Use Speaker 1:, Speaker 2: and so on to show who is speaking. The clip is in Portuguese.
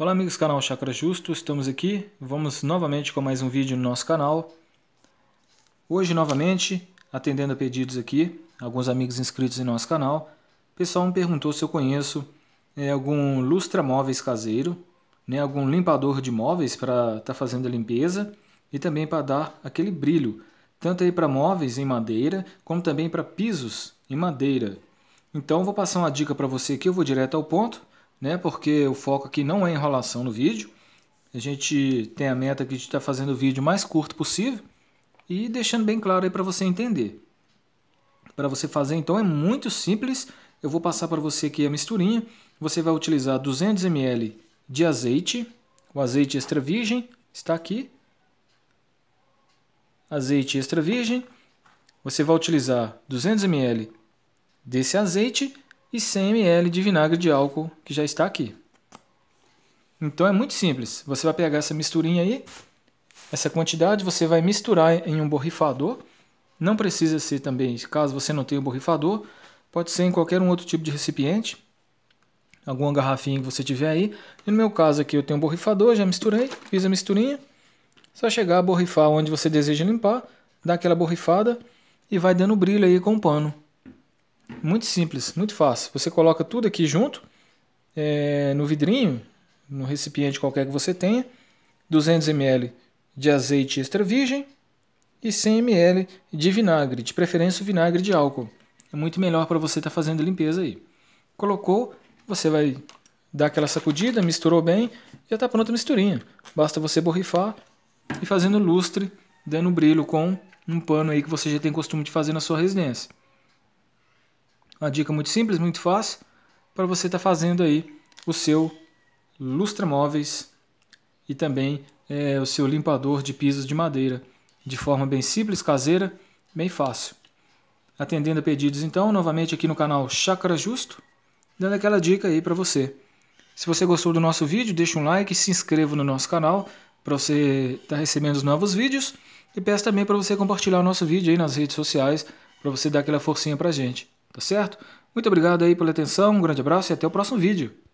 Speaker 1: Olá amigos do canal Chakra Justo, estamos aqui, vamos novamente com mais um vídeo no nosso canal. Hoje novamente, atendendo a pedidos aqui, alguns amigos inscritos em nosso canal, o pessoal me perguntou se eu conheço é, algum lustra móveis caseiro, né, algum limpador de móveis para estar tá fazendo a limpeza e também para dar aquele brilho, tanto aí para móveis em madeira, como também para pisos em madeira. Então vou passar uma dica para você aqui, eu vou direto ao ponto, né? Porque o foco aqui não é enrolação no vídeo. A gente tem a meta aqui de estar tá fazendo o vídeo mais curto possível e deixando bem claro aí para você entender. Para você fazer então é muito simples. Eu vou passar para você aqui a misturinha. Você vai utilizar 200 ml de azeite, o azeite extra virgem está aqui. Azeite extra virgem. Você vai utilizar 200 ml desse azeite e 100 ml de vinagre de álcool que já está aqui. Então é muito simples. Você vai pegar essa misturinha aí, essa quantidade, você vai misturar em um borrifador. Não precisa ser também, caso você não tenha um borrifador, pode ser em qualquer um outro tipo de recipiente, alguma garrafinha que você tiver aí. E no meu caso aqui eu tenho um borrifador, já misturei, fiz a misturinha. Só chegar a borrifar onde você deseja limpar, dá aquela borrifada e vai dando brilho aí com o pano. Muito simples, muito fácil. Você coloca tudo aqui junto é, no vidrinho, no recipiente qualquer que você tenha, 200 ml de azeite extra virgem e 100 ml de vinagre, de preferência o vinagre de álcool. É muito melhor para você estar tá fazendo limpeza aí. Colocou, você vai dar aquela sacudida, misturou bem, já está pronta a misturinha. Basta você borrifar e fazendo lustre, dando brilho com um pano aí que você já tem costume de fazer na sua residência. Uma dica muito simples, muito fácil, para você estar tá fazendo aí o seu lustra móveis e também é, o seu limpador de pisos de madeira, de forma bem simples, caseira, bem fácil. Atendendo a pedidos então, novamente aqui no canal Chácara Justo, dando aquela dica aí para você. Se você gostou do nosso vídeo, deixa um like, se inscreva no nosso canal para você estar tá recebendo os novos vídeos e peço também para você compartilhar o nosso vídeo aí nas redes sociais para você dar aquela forcinha para gente tá certo? Muito obrigado aí pela atenção, um grande abraço e até o próximo vídeo.